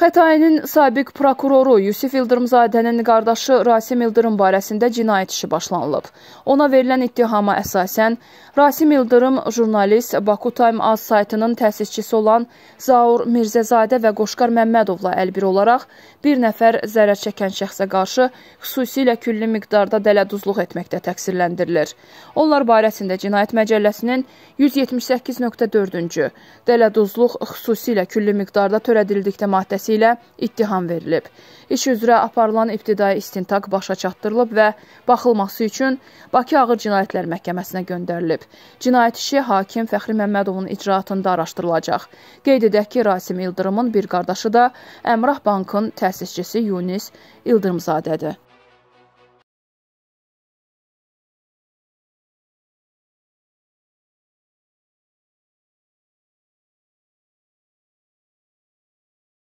Xətainin sabiq prokuroru Yusif Yıldırımzadənin qardaşı Rasim Yıldırım barəsində cinayət işi başlanılıb. Ona verilən ittihama əsasən Rasim Yıldırım jurnalist Baku Time az saytının təsisçisi olan Zaur Mirzəzadə və Qoşqar Məmmədovla əlbir olaraq bir nəfər zərər çəkən şəxsə qarşı xüsusilə külli miqdarda dələduzluq etməkdə təqsirləndirilir. Onlar barəsində cinayət məcəlləsinin 178.4-cü dələduzluq xüsusilə külli miqdarda törədildikdə maddəsi cinayəti ilə ittiham verilib. İş üzrə aparılan ibtidai istintaq başa çatdırılıb və baxılması üçün Bakı Ağır Cinayətlər Məhkəməsinə göndərilib. Cinayət işi hakim Fəxri Məmmədovun icraatında araşdırılacaq. Qeyd edək ki, Rasim İldırımın bir qardaşı da Əmrah Bankın təsisçisi Yunis İldırımzadədir.